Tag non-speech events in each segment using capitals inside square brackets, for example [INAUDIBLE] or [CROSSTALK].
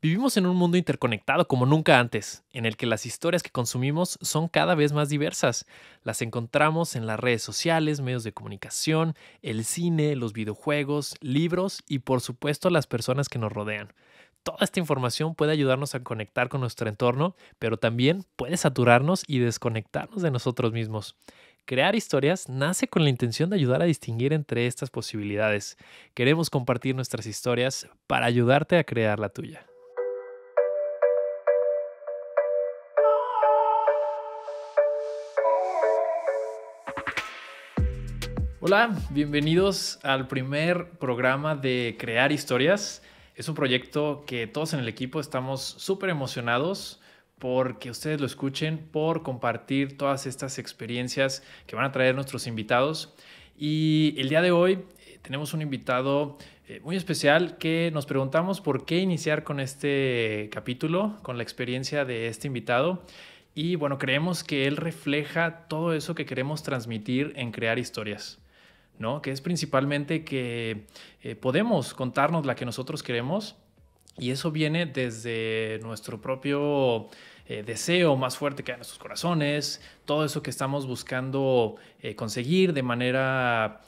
Vivimos en un mundo interconectado como nunca antes, en el que las historias que consumimos son cada vez más diversas. Las encontramos en las redes sociales, medios de comunicación, el cine, los videojuegos, libros y por supuesto las personas que nos rodean. Toda esta información puede ayudarnos a conectar con nuestro entorno, pero también puede saturarnos y desconectarnos de nosotros mismos. Crear historias nace con la intención de ayudar a distinguir entre estas posibilidades. Queremos compartir nuestras historias para ayudarte a crear la tuya. Hola, bienvenidos al primer programa de Crear Historias. Es un proyecto que todos en el equipo estamos súper emocionados porque ustedes lo escuchen, por compartir todas estas experiencias que van a traer nuestros invitados. Y el día de hoy eh, tenemos un invitado eh, muy especial que nos preguntamos por qué iniciar con este capítulo, con la experiencia de este invitado. Y bueno, creemos que él refleja todo eso que queremos transmitir en crear historias. ¿no? Que es principalmente que eh, podemos contarnos la que nosotros queremos y eso viene desde nuestro propio eh, deseo más fuerte que hay en nuestros corazones, todo eso que estamos buscando eh, conseguir de manera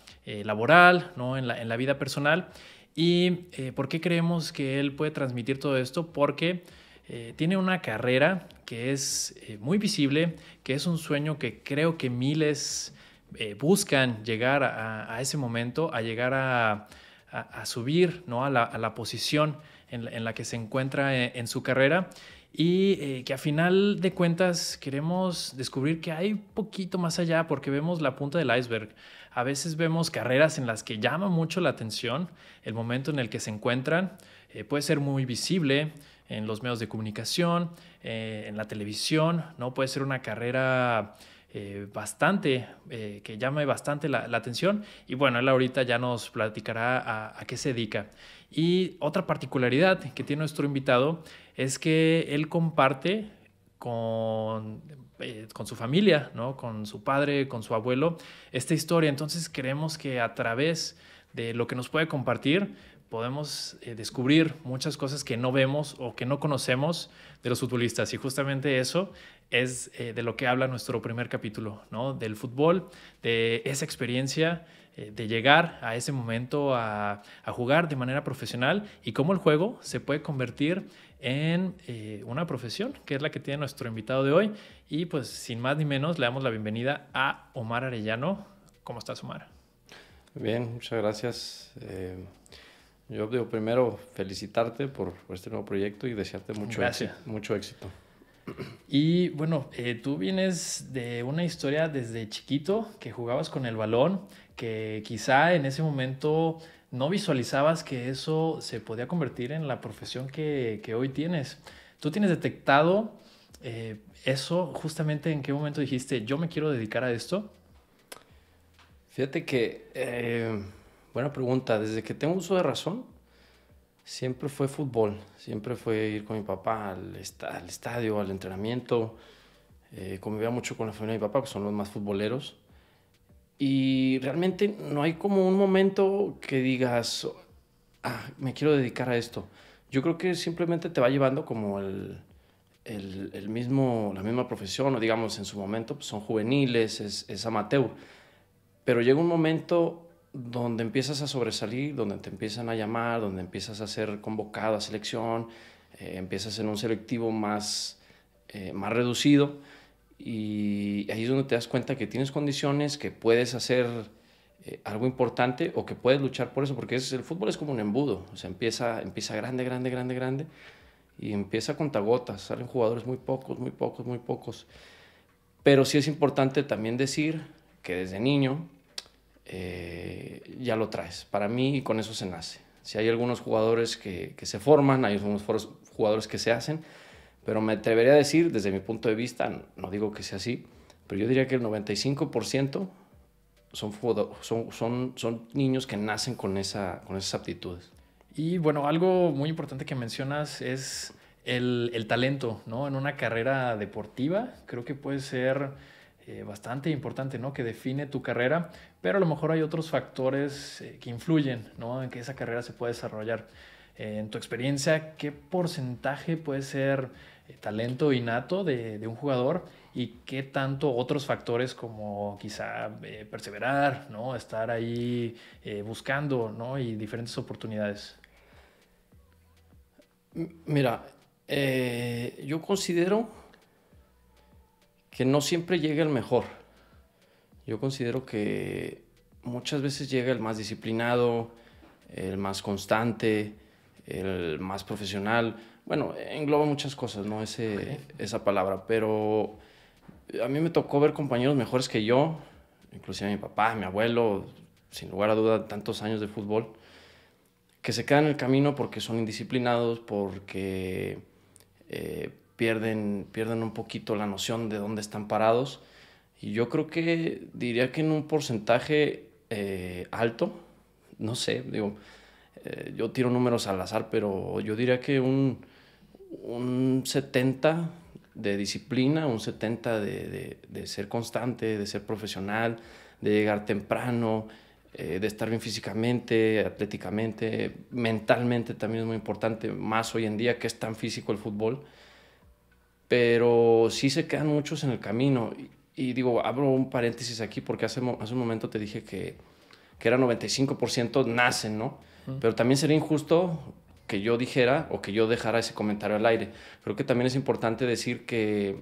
laboral, ¿no? En la, en la, vida personal. ¿Y por qué creemos que él puede transmitir todo esto? Porque tiene una carrera que es muy visible, que es un sueño que creo que miles eh, buscan llegar a, ese momento, a llegar a, subir ¿no? a, la, posición en la, que se encuentra eh, en, su carrera y eh, que a final de cuentas queremos descubrir que hay un poquito más allá porque vemos la punta del iceberg. A veces vemos carreras en las que llama mucho la atención el momento en el que se encuentran. puede ser muy visible en los medios de comunicación, en la televisión, ¿no? Puede ser una carrera eh, bastante, eh, que llame bastante la, atención. Y bueno, él ahorita ya nos platicará a, qué se dedica. Y otra particularidad que tiene nuestro invitado es que él comparte con, eh, con su familia, ¿no? con su padre, con su abuelo, esta historia. Entonces creemos que a través de lo que nos puede compartir, podemos eh, descubrir muchas cosas que no vemos o que no conocemos de los futbolistas. Y justamente eso es eh, de lo que habla nuestro primer capítulo, ¿no? Del fútbol, de esa experiencia, eh, de llegar a ese momento a, a, jugar de manera profesional y cómo el juego se puede convertir en una profesión, que es la que tiene nuestro invitado de hoy. Y pues sin más ni menos le damos la bienvenida a Omar Arellano. ¿Cómo estás, Omar? Bien, muchas gracias. Yo digo, primero felicitarte por, este nuevo proyecto y desearte mucho, Éxito, mucho éxito. [CLEARS THROAT] Y bueno, eh, tú vienes de una historia desde chiquito que jugabas con el balón, que quizá en ese momento no visualizabas que eso se podía convertir en la profesión que, que hoy tienes. ¿Tú tienes detectado eh, eso justamente en qué momento dijiste, yo me quiero dedicar a esto? Fíjate que... Eh, Buena pregunta. Desde que tengo uso de razón, siempre fue fútbol. Siempre fue ir con mi papá al, al estadio, al entrenamiento. Eh, convivía mucho con la familia de mi papá, que pues, son los más futboleros. Y realmente no hay como un momento que digas, ah, me quiero dedicar a esto. Yo creo que simplemente te va llevando como el, mismo, la misma profesión, o digamos en su momento pues, son juveniles, es, es amateur. Pero llega un momento donde empiezas a sobresalir, donde te empiezan a llamar, donde empiezas a ser convocado a selección, eh, empiezas en un selectivo más, eh, más reducido y ahí es donde te das cuenta que tienes condiciones, que puedes hacer eh, algo importante o que puedes luchar por eso, porque el fútbol es como un embudo, o sea, empieza, empieza grande, grande, grande, grande y empieza con tagotas, salen jugadores muy pocos, muy pocos, muy pocos. Pero sí es importante también decir que desde niño eh, ya lo traes. Para mí con eso se nace. Si hay algunos jugadores que, que, se forman, hay algunos jugadores que se hacen, pero me atrevería a decir, desde mi punto de vista, no digo que sea así, pero yo diría que el 95% son, son, son, son niños que nacen con, esa, con esas aptitudes. Y bueno, algo muy importante que mencionas es el, el talento, ¿no? En una carrera deportiva creo que puede ser eh, bastante importante, ¿no? Que define tu carrera pero a lo mejor hay otros factores eh, que influyen en que esa carrera se pueda desarrollar. Eh, en tu experiencia, ¿qué porcentaje puede ser eh, talento innato de, un jugador y qué tanto otros factores como quizá perseverar, ¿no? estar ahí buscando y diferentes oportunidades? Mira, yo considero que no siempre llega el mejor yo considero que muchas veces llega el más disciplinado, el más constante, el más profesional. Bueno, engloba muchas cosas, ¿no? Ese, Esa palabra. Pero a mí me tocó ver compañeros mejores que yo, inclusive mi papá, mi abuelo, sin lugar a duda, tantos años de fútbol, que se quedan en el camino porque son indisciplinados, porque eh, pierden un poquito la noción de dónde están parados y yo creo que diría que en un porcentaje eh, alto, no sé, digo, eh, yo tiro números al azar, pero yo diría que un, 70 de disciplina, un 70 de, ser constante, de ser profesional, de llegar temprano, eh, de estar bien físicamente, atléticamente, mentalmente también es muy importante, más hoy en día que es tan físico el fútbol. Pero sí se quedan muchos en el camino y digo, abro un paréntesis aquí porque hace, hace un momento te dije que, que era 95% nacen, ¿no? Pero también sería injusto que yo dijera o que yo dejara ese comentario al aire. Creo que también es importante decir que,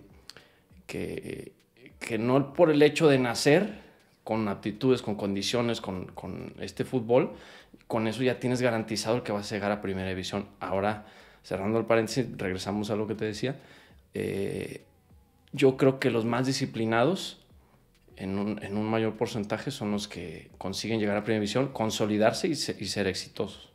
que, que no por el hecho de nacer con aptitudes, con condiciones, con, con este fútbol, con eso ya tienes garantizado que vas a llegar a primera división. Ahora, cerrando el paréntesis, regresamos a lo que te decía. Eh, yo creo que los más disciplinados en un, en un mayor porcentaje son los que consiguen llegar a primera división, consolidarse y, ser exitosos.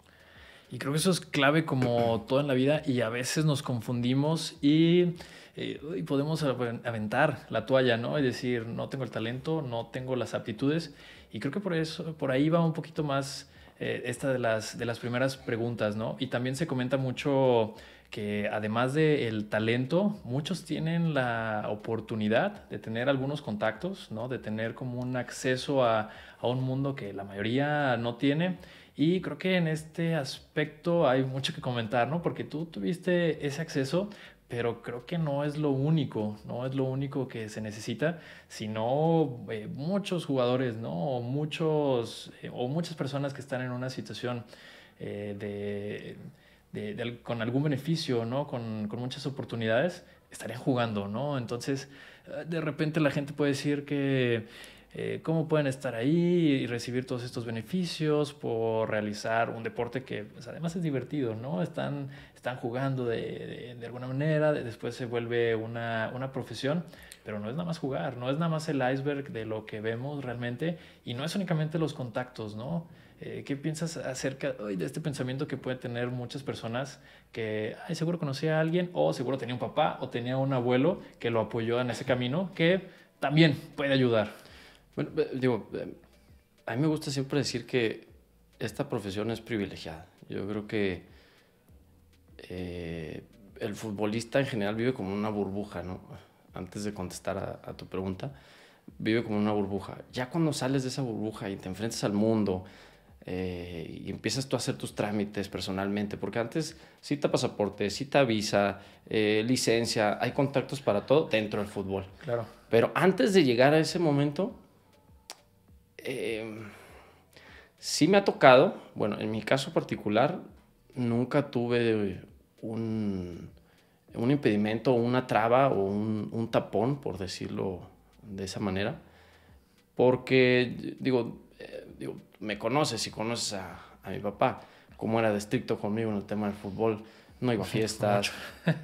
Y creo que eso es clave como [CLEARS THROAT] todo en la vida y a veces nos confundimos y, eh, podemos aventar la toalla, ¿no? es decir, no tengo el talento, no tengo las aptitudes. Y creo que por eso, por ahí va un poquito más eh, esta de las, de las primeras preguntas, ¿no? Y también se comenta mucho que además del talento, muchos tienen la oportunidad de tener algunos contactos, ¿no? de tener como un acceso a, a un mundo que la mayoría no tiene. Y creo que en este aspecto hay mucho que comentar, ¿no? Porque tú tuviste ese acceso, pero creo que no es lo único, no es lo único que se necesita, sino eh, muchos jugadores, ¿no? O, muchos, eh, o muchas personas que están en una situación eh, de con algún beneficio, ¿no? Con, muchas oportunidades, estarían jugando, ¿no? Entonces, eh, de repente la gente puede decir que eh, cómo pueden estar ahí y recibir todos estos beneficios por realizar un deporte que pues, además es divertido, ¿no? Están, están jugando de, alguna manera, después se vuelve una, una, profesión, pero no es nada más jugar, no es nada más el iceberg de lo que vemos realmente y no es únicamente los contactos, ¿no? Eh, ¿Qué piensas acerca de este pensamiento que puede tener muchas personas que ay, seguro conocía a alguien o seguro tenía un papá o tenía un abuelo que lo apoyó en ese camino que también puede ayudar? Bueno, digo, em, a mí me gusta siempre decir que esta profesión es privilegiada. Yo creo que eh, el futbolista en general vive como una burbuja, ¿no? Antes de contestar a, a tu pregunta, vive como una burbuja. Ya cuando sales de esa burbuja y te enfrentas al mundo, eh, y empiezas tú a hacer tus trámites personalmente, porque antes cita pasaporte, cita visa, eh, licencia, hay contactos para todo dentro del fútbol. Claro. Pero antes de llegar a ese momento, em, sí me ha tocado, bueno, en mi caso particular, nunca tuve un, un impedimento, una traba o un, un tapón, por decirlo de esa manera, porque, digo, digo, me conoces y conoces a, a mi papá, cómo era de estricto conmigo en el tema del fútbol. No iba a [LAUGHS] fiestas,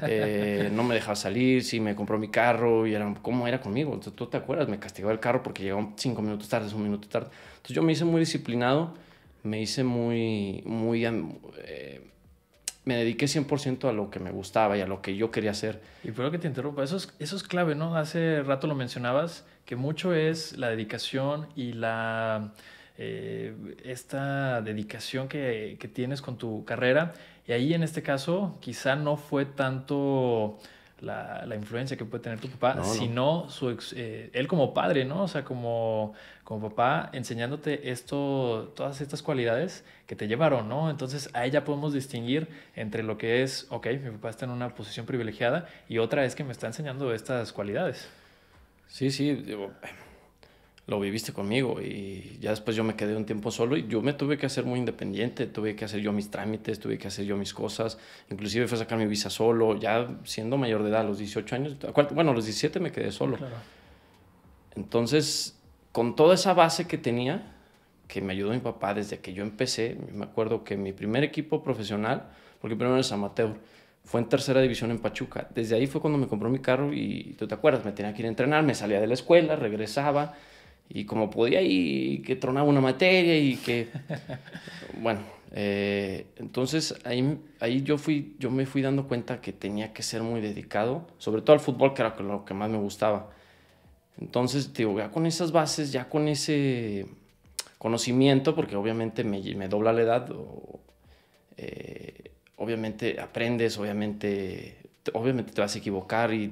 eh, no me dejaba salir, sí me compró mi carro y era como era conmigo. Entonces, tú te acuerdas, me castigaba el carro porque llegaba cinco minutos tarde, un minuto tarde. Entonces yo me hice muy disciplinado, me hice muy, muy, eh, me dediqué 100% a lo que me gustaba y a lo que yo quería hacer. Y fue lo que te interrumpa, eso es, eso es clave, ¿no? Hace rato lo mencionabas, que mucho es la dedicación y la eh, esta dedicación que, tienes con tu carrera. Y ahí en este caso quizá no fue tanto la, influencia que puede tener tu papá, sino su ex, eh, él como padre, ¿no? O sea, como, como papá enseñándote esto, todas estas cualidades que te llevaron, ¿no? Entonces ahí ya podemos distinguir entre lo que es, ok, mi papá está en una posición privilegiada y otra es que me está enseñando estas cualidades. Sí, sí, lo viviste conmigo y ya después yo me quedé un tiempo solo y yo me tuve que hacer muy independiente, tuve que hacer yo mis trámites, tuve que hacer yo mis cosas, inclusive fui a sacar mi visa solo, ya siendo mayor de edad, a los 18 años, bueno, a los 17 me quedé solo. Entonces, con toda esa base que tenía, que me ayudó mi papá desde que yo empecé, me acuerdo que mi primer equipo profesional, porque primero es amateur, fue en tercera división en Pachuca. Desde ahí fue cuando me compró mi carro y tú te acuerdas, me tenía que ir a entrenar, me salía de la escuela, regresaba, y como podía y que tronaba una materia y que [LAUGHS] bueno eh, entonces ahí, ahí yo fui yo me fui dando cuenta que tenía que ser muy dedicado sobre todo al fútbol que era lo que más me gustaba entonces digo ya con esas bases ya con ese conocimiento porque obviamente me, me dobla la edad eh, obviamente aprendes obviamente obviamente te vas a equivocar y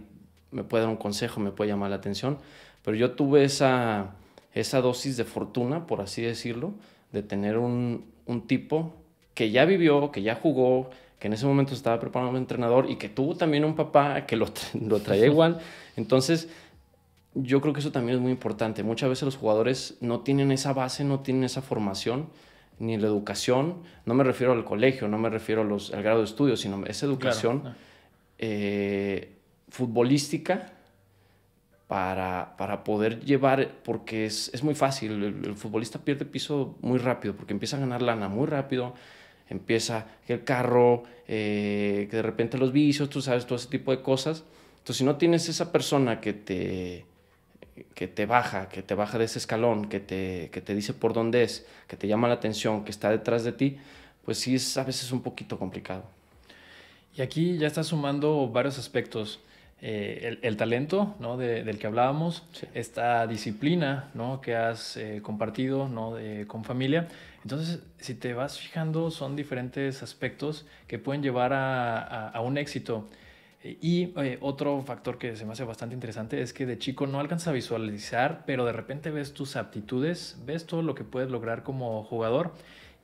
me puede dar un consejo me puede llamar la atención pero yo tuve esa esa dosis de fortuna, por así decirlo, de tener un, tipo que ya vivió, que ya jugó, que en ese momento estaba preparando un entrenador y que tuvo también un papá que [LAUGHS] lo, traía igual. Entonces, yo creo que eso también es muy importante. Muchas veces los jugadores no tienen esa base, no tienen esa formación, ni la educación. No me refiero al colegio, no me refiero al grado de estudio, sino esa educación eh, futbolística para, poder llevar, porque es, muy fácil, el, futbolista pierde piso muy rápido, porque empieza a ganar lana muy rápido, empieza el carro, eh, que de repente los vicios, tú sabes, todo ese tipo de cosas. Entonces, si no tienes esa persona que te, que te baja, que te baja de ese escalón, que te, que te dice por dónde es, que te llama la atención, que está detrás de ti, pues sí es a veces un poquito complicado. Y aquí ya estás sumando varios aspectos. Eh, el, talento ¿no? de, del que hablábamos, esta disciplina ¿no? que has eh, compartido con familia. Entonces, si te vas fijando, son diferentes aspectos que pueden llevar a, un éxito. Y eh, otro factor que se me hace bastante interesante es que de chico no alcanzas a visualizar, pero de repente ves tus aptitudes, ves todo lo que puedes lograr como jugador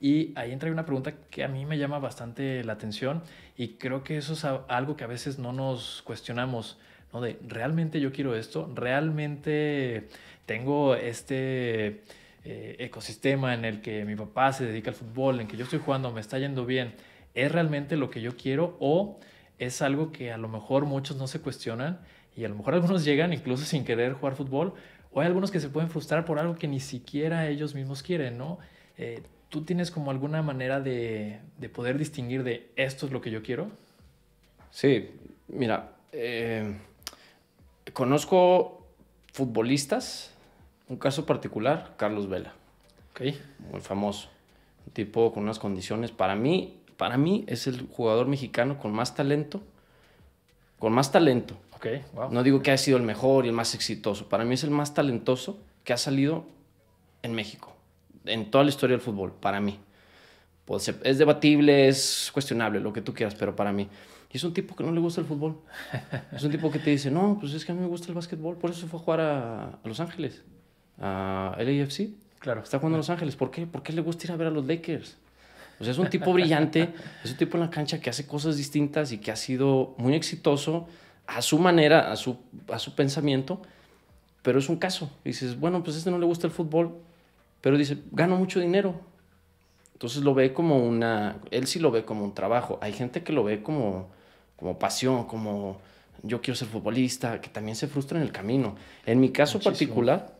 y ahí entra una pregunta que a mí me llama bastante la atención y creo que eso es algo que a veces no nos cuestionamos, ¿no? De, ¿realmente yo quiero esto? ¿Realmente tengo este eh, ecosistema en el que mi papá se dedica al fútbol, en que yo estoy jugando, me está yendo bien? ¿Es realmente lo que yo quiero o es algo que a lo mejor muchos no se cuestionan y a lo mejor algunos [LAUGHS] llegan incluso sin querer jugar fútbol o hay algunos que se pueden frustrar por algo que ni siquiera ellos mismos quieren, ¿no? Eh, ¿Tú tienes como alguna manera de, poder distinguir de esto es lo que yo quiero? Sí, mira, eh, conozco futbolistas, un caso particular, Carlos Vela. Okay. Muy famoso. Un tipo con unas condiciones. Para mí, para mí es el jugador mexicano con más talento. Con más talento. Okay. No digo que haya sido el mejor y el más exitoso. Para mí es el más talentoso que ha salido en México en toda la historia del fútbol, para mí. Pues es debatible, es cuestionable, lo que tú quieras, pero para mí. Y es un tipo que no le gusta el fútbol. Es un tipo que te dice, no, pues es que a mí me gusta el básquetbol, por eso fue a jugar a, Los Ángeles, a LAFC. Claro. Está jugando a Los Ángeles. ¿Por qué? ¿Por le gusta ir a ver a los Lakers? O sea, es un tipo brillante, es un tipo en la cancha que hace cosas distintas y que ha sido muy exitoso a su manera, a su, a su pensamiento, pero es un caso. Y dices, bueno, pues a este no le gusta el fútbol, pero dice, gano mucho dinero. Entonces lo ve como una, él sí lo ve como un trabajo. Hay gente que lo ve como, como pasión, como yo quiero ser futbolista, que también se frustra en el camino. En mi caso particular,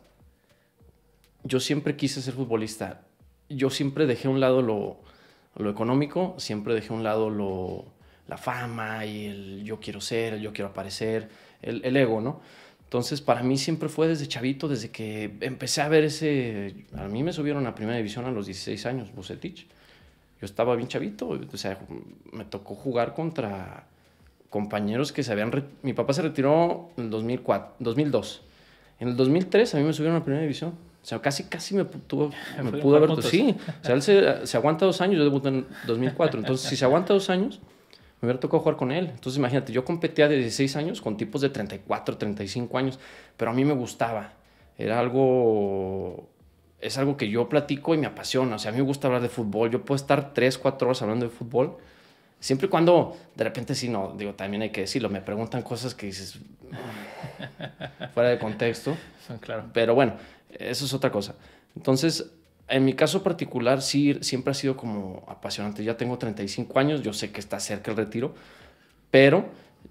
yo siempre quise ser futbolista. Yo siempre dejé a un lado lo, económico, siempre dejé a un lado lo, la fama y el yo quiero ser, el yo quiero aparecer, el, el ego, ¿no? Entonces, para mí siempre fue desde chavito, desde que empecé a ver ese... A mí me subieron a primera división a los 16 años, Bucetich. Yo estaba bien chavito, o sea, me tocó jugar contra compañeros que se habían... Mi papá se retiró en el 2004, 2002. En el 2003 a mí me subieron a primera división. O sea, casi, casi me, tuvo, [LAUGHS] pudo haber... Sí, o sea, él se, se aguanta dos años, yo debuté en 2004. Entonces, si se aguanta dos años me hubiera tocado jugar con él. Entonces imagínate, yo competía de 16 años con tipos de 34, 35 años, pero a mí me gustaba. Era algo, es algo que yo platico y me apasiona. O sea, a mí me gusta hablar de fútbol. Yo puedo estar 3, 4 horas hablando de fútbol. Siempre y cuando, de repente, sí, no, digo, también hay que decirlo, me preguntan cosas que dices [LAUGHS] fuera de contexto. [LAUGHS] Claro. Pero bueno, eso es otra cosa. Entonces, en mi caso particular, sí, siempre ha sido como apasionante. Ya tengo 35 años, yo sé que está cerca el retiro, pero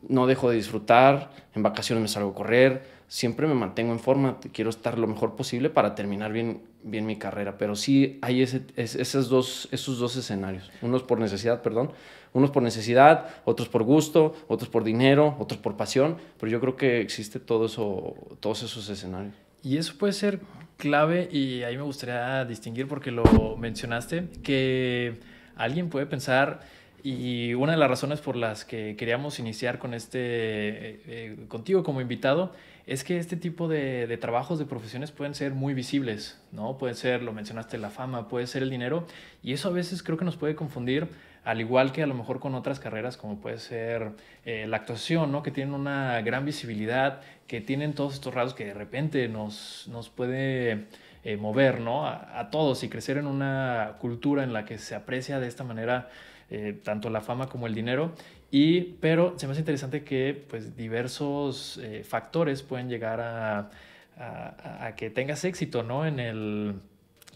no dejo de disfrutar. En vacaciones me salgo a correr, siempre me mantengo en forma. Quiero estar lo mejor posible para terminar bien, bien mi carrera. Pero sí hay ese, esos, dos, esos dos escenarios: unos por necesidad, perdón, unos por necesidad, otros por gusto, otros por dinero, otros por pasión. Pero yo creo que existe todo eso, todos esos escenarios. Y eso puede ser clave y ahí me gustaría distinguir porque lo mencionaste, que alguien puede pensar, y una de las razones por las que queríamos iniciar con este, eh, eh, contigo como invitado, es que este tipo de, de, trabajos, de profesiones pueden ser muy visibles, ¿no? Puede ser, lo mencionaste, la fama, puede ser el dinero, y eso a veces creo que nos puede confundir al igual que a lo mejor con otras carreras como puede ser eh, la actuación, ¿no? que tienen una gran visibilidad, que tienen todos estos rasgos que de repente nos, nos puede eh, mover ¿no? a, todos y crecer en una cultura en la que se aprecia de esta manera eh, tanto la fama como el dinero. Y, pero se me hace interesante que pues, diversos factores pueden llegar a, a que tengas éxito ¿no? en el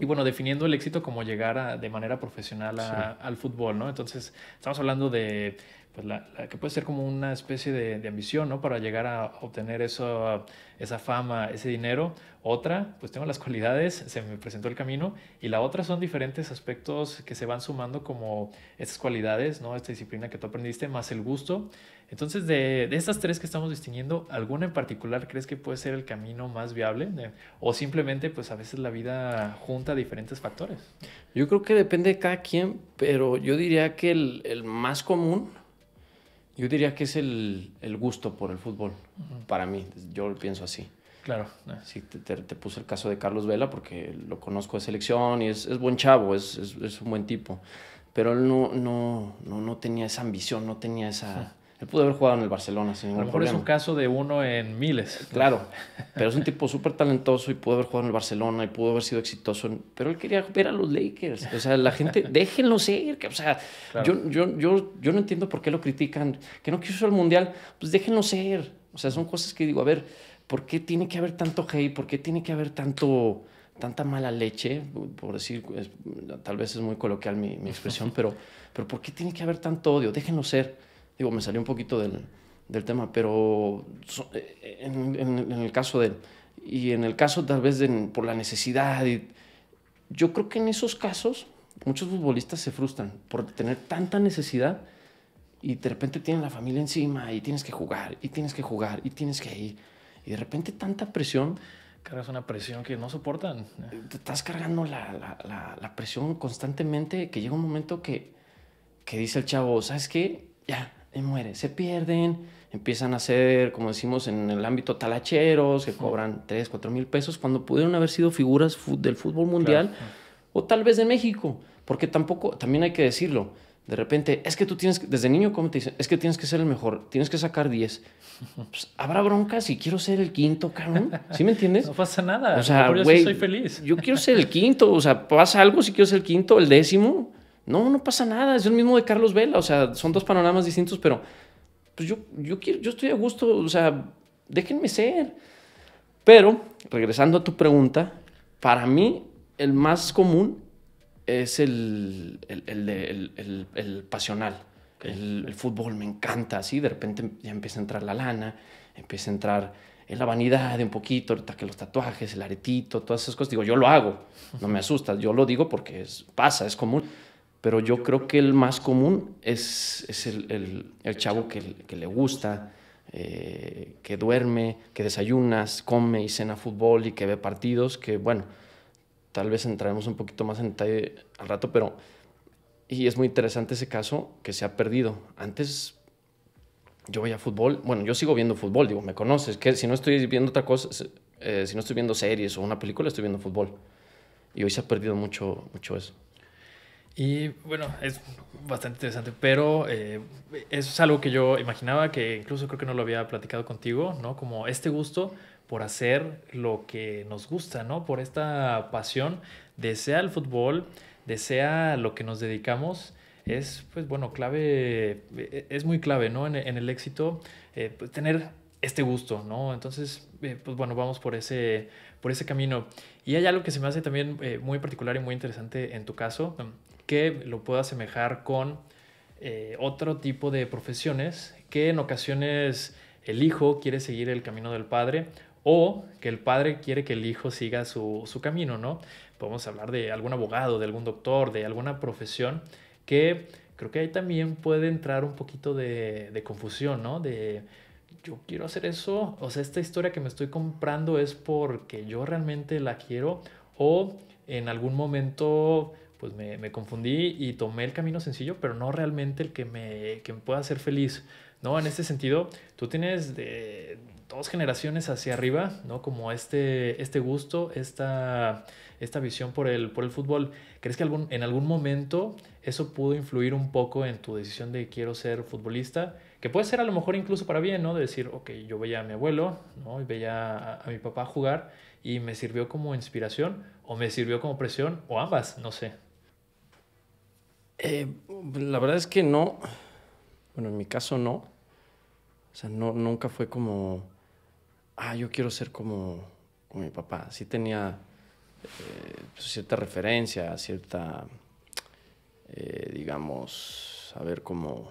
y bueno, definiendo el éxito como llegar a, de manera profesional al fútbol, ¿no? Entonces, estamos hablando de pues, la, que puede ser como una especie de, ambición, ¿no? Para llegar a obtener eso, esa fama, ese dinero. Otra, pues tengo las [LAUGHS] cualidades, se me presentó el camino. Y la otra son diferentes aspectos que se van sumando como estas cualidades, ¿no? Esta disciplina que tú aprendiste, más el gusto. Entonces, de, de estas tres que estamos distinguiendo, ¿alguna en particular crees que puede ser el camino más viable? o simplemente, pues a veces la vida junta diferentes factores. Yo creo que depende de cada quien, pero yo diría que el, el más común yo diría que es el, gusto por el fútbol, para mí, yo lo pienso así. Claro. Sí, te, te, puse el caso de Carlos Vela porque lo conozco de selección y es, buen chavo, es, un buen tipo. Pero él no, no, no tenía esa ambición, no tenía esa, él pudo haber jugado en el Barcelona sin ningún a lo mejor es un caso de uno en miles. Claro, [LAUGHS] pero es un tipo súper talentoso y pudo haber jugado en el Barcelona y pudo haber sido exitoso. Pero él quería ver a los Lakers. O sea, la gente, [LAUGHS] déjenlo ser. O sea, yo, yo, no entiendo por qué lo critican. Que no quiso el Mundial, pues déjenlo ser. O sea, son cosas que digo, a ver, ¿por qué tiene que haber tanto hate? ¿Por qué tiene que haber tanto tanta mala leche, por decir, tal vez es muy coloquial mi, expresión, [LAUGHS] pero, pero ¿por qué tiene que haber tanto odio? Déjenlo ser. Digo, me salió un poquito del, del tema, pero eh, eh, en, el caso de él, y en el caso tal vez por la necesidad, y, yo creo que en esos casos muchos futbolistas se frustran por tener tanta necesidad y de repente tienen la familia encima y tienes que jugar y tienes que jugar y tienes que ir y de repente tanta presión. Cargas una presión que no soportan. Te estás cargando la, la, presión constantemente que llega un momento que, que dice el chavo, ¿sabes qué? Ya, muere. Se pierden, empiezan a ser, como decimos en el ámbito talacheros, que cobran 3, 4 mil pesos, cuando pudieron haber sido figuras del fútbol mundial o tal vez de México, porque tampoco, también hay que decirlo, de repente, es que tú tienes, desde niño, ¿cómo te dicen? Es que tienes que ser el mejor, tienes que sacar 10. Pues, habrá broncas si quiero ser el quinto, cabrón. ¿Sí me entiendes? No pasa nada. O sea, güey, yo feliz. Yo quiero ser el quinto, o sea, pasa algo si quiero ser el quinto, el décimo. No, no pasa nada, es el mismo de Carlos Vela, o sea, son dos panoramas distintos, pero pues, yo, yo, quiero, yo estoy a gusto, o sea, déjenme ser. Pero, regresando a tu pregunta, para mí el más común es el, el, pasional. El, fútbol me encanta, así de repente ya empieza a entrar la lana, empieza a entrar la vanidad un poquito, ahorita que los tatuajes, el aretito, todas esas cosas. Digo, yo lo hago, no me asusta. yo lo digo porque es, pasa, es común pero yo creo que el más común es, el, chavo que, le gusta, eh, que duerme, que desayunas, come y cena fútbol y que ve partidos, que bueno, tal vez entraremos un poquito más en detalle al rato, pero y es muy interesante ese caso que se ha perdido. Antes yo veía fútbol, bueno, yo sigo viendo fútbol, digo, me conoces, que si no estoy viendo otra cosa, eh, si no estoy viendo series o una película, estoy viendo fútbol. Y hoy se ha perdido mucho, mucho eso. Y bueno, es bastante interesante, pero eh, eso es algo que yo imaginaba, que incluso creo que no lo había platicado contigo, ¿no? Como este gusto por hacer lo que nos gusta, ¿no? Por esta pasión, desea el fútbol, desea lo que nos dedicamos, es, pues bueno, clave, e, es muy clave, ¿no? En, en el éxito, eh, pues, tener este gusto, ¿no? Entonces, eh, pues bueno, vamos por ese, por ese camino. Y hay algo que se me hace también muy particular y muy interesante en tu caso, em, que lo pueda asemejar con eh, otro tipo de profesiones que en ocasiones el hijo quiere seguir el camino del padre o que el padre quiere que el hijo siga su, su camino, ¿no? Podemos hablar de algún abogado, de algún doctor, de alguna profesión que creo que ahí también puede entrar un poquito de, de, confusión, ¿no? De yo quiero hacer eso, o sea, esta historia que me estoy comprando es porque yo realmente la quiero o en algún momento pues me, me, confundí y tomé el camino sencillo, pero no realmente el que me, que pueda hacer feliz. ¿no? En este sentido, tú tienes de dos generaciones hacia arriba, ¿no? Como este, este gusto, esta, esta visión por el, por el fútbol. ¿Crees que algún, en algún momento eso pudo influir un poco en tu decisión de quiero ser futbolista? Que puede ser a lo mejor incluso para bien, ¿no? De decir, ok, yo veía a mi abuelo, ¿no? Y veía a, a mi papá jugar y me sirvió como inspiración o me sirvió como presión o ambas, no sé. Eh, la verdad es que no. Bueno, en mi caso no. O sea, no, nunca fue como, ah, yo quiero ser como, mi papá. Sí tenía eh, pues, cierta referencia, cierta, eh, digamos, a ver, como,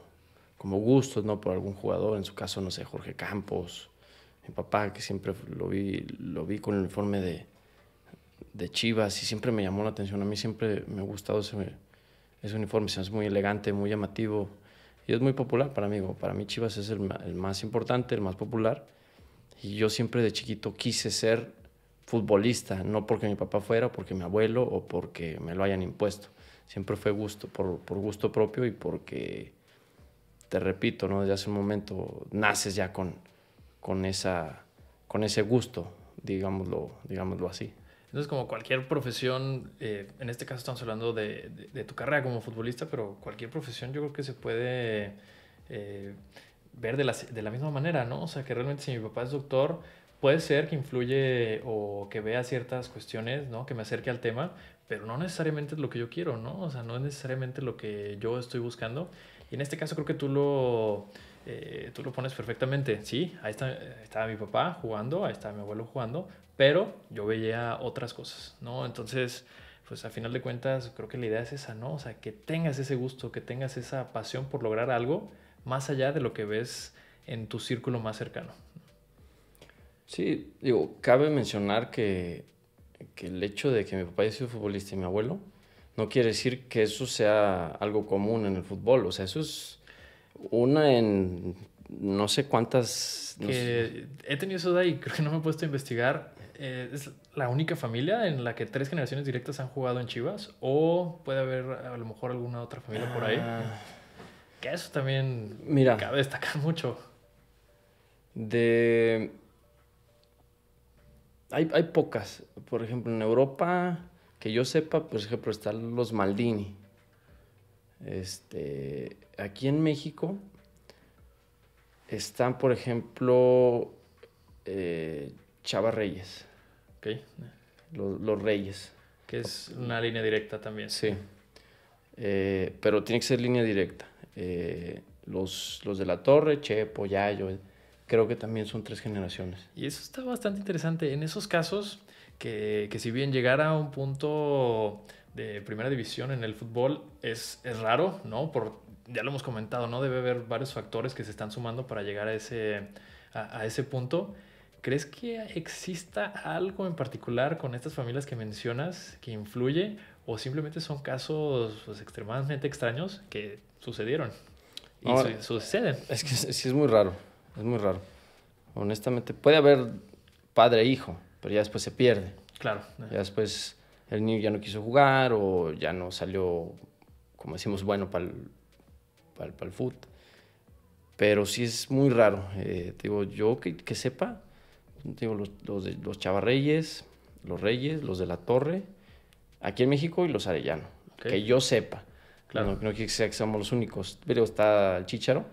como gustos, ¿no? Por algún jugador. En su caso, no sé, Jorge Campos. Mi papá, que siempre lo vi, lo vi con el uniforme de, de Chivas y siempre me llamó la atención. A mí siempre me ha gustado ese un uniforme es muy elegante, muy llamativo y es muy popular para mí. Para mí Chivas es el, más importante, el más popular. Y yo siempre de chiquito quise ser futbolista, no porque mi papá fuera, porque mi abuelo o porque me lo hayan impuesto. Siempre fue gusto, por, por, gusto propio y porque, te repito, ¿no? desde hace un momento naces ya con, con, esa, con ese gusto, digámoslo, digámoslo así. Entonces, como cualquier profesión, eh, en este caso estamos hablando de, de, tu carrera como futbolista, pero cualquier profesión yo creo que se puede eh, ver de la, de la misma manera, ¿no? O sea, que realmente si mi papá es doctor, puede ser que influye o que vea ciertas cuestiones, ¿no? Que me acerque al tema, pero no necesariamente es lo que yo quiero, ¿no? O sea, no es necesariamente lo que yo estoy buscando. Y en este caso creo que tú lo, eh, tú lo pones perfectamente. Sí, ahí está, mi papá jugando, ahí está mi abuelo jugando, pero yo veía otras cosas, ¿no? Entonces, pues a final de cuentas, creo que la idea es esa, ¿no? O sea, que tengas ese gusto, que tengas esa pasión por lograr algo más allá de lo que ves en tu círculo más cercano. Sí, digo, cabe mencionar que, el hecho de que mi papá haya sido futbolista y mi abuelo, no quiere decir que eso sea algo común en el fútbol, o sea, eso es una en no sé cuántas... que He tenido eso de creo que no me he puesto a investigar eh, es la única familia en la que tres generaciones directas han jugado en Chivas o puede haber a lo mejor alguna otra familia por ahí. Ah. Que eso también Mira, cabe destacar [LAUGHS] mucho. De... Hay, pocas. Por ejemplo, en Europa, que yo sepa, por ejemplo, están los Maldini. Este, aquí en México están, por ejemplo, eh, Chava Reyes. Los, Reyes. Que es una línea directa también. Sí. Eh, pero tiene que ser línea directa. Eh, los, de la Torre, Chepo, Yayo, eh, creo que también son tres generaciones. Y eso está bastante interesante. En esos casos, que, si bien llegar a un punto de primera división en el fútbol es, raro, ¿no? Por, ya lo hemos comentado, ¿no? Debe haber varios factores que se están sumando para llegar a ese, a ese punto. ¿Crees que exista algo en particular con estas familias que mencionas que influye o simplemente son casos pues, extremadamente extraños que sucedieron? Y suceden. Es que sí es muy raro, es muy raro. Honestamente, puede haber padre e hijo, pero ya después se pierde. Claro. Ya después el niño ya no quiso jugar o ya no salió, como decimos, bueno para el, para el pero sí es muy raro. Eh, digo, yo que, que, sepa, los, los, de, los Chavarreyes, los Reyes, los de la Torre, aquí en México y los Arellano, que yo sepa. Claro. No, no que seamos los únicos, pero está el Chícharo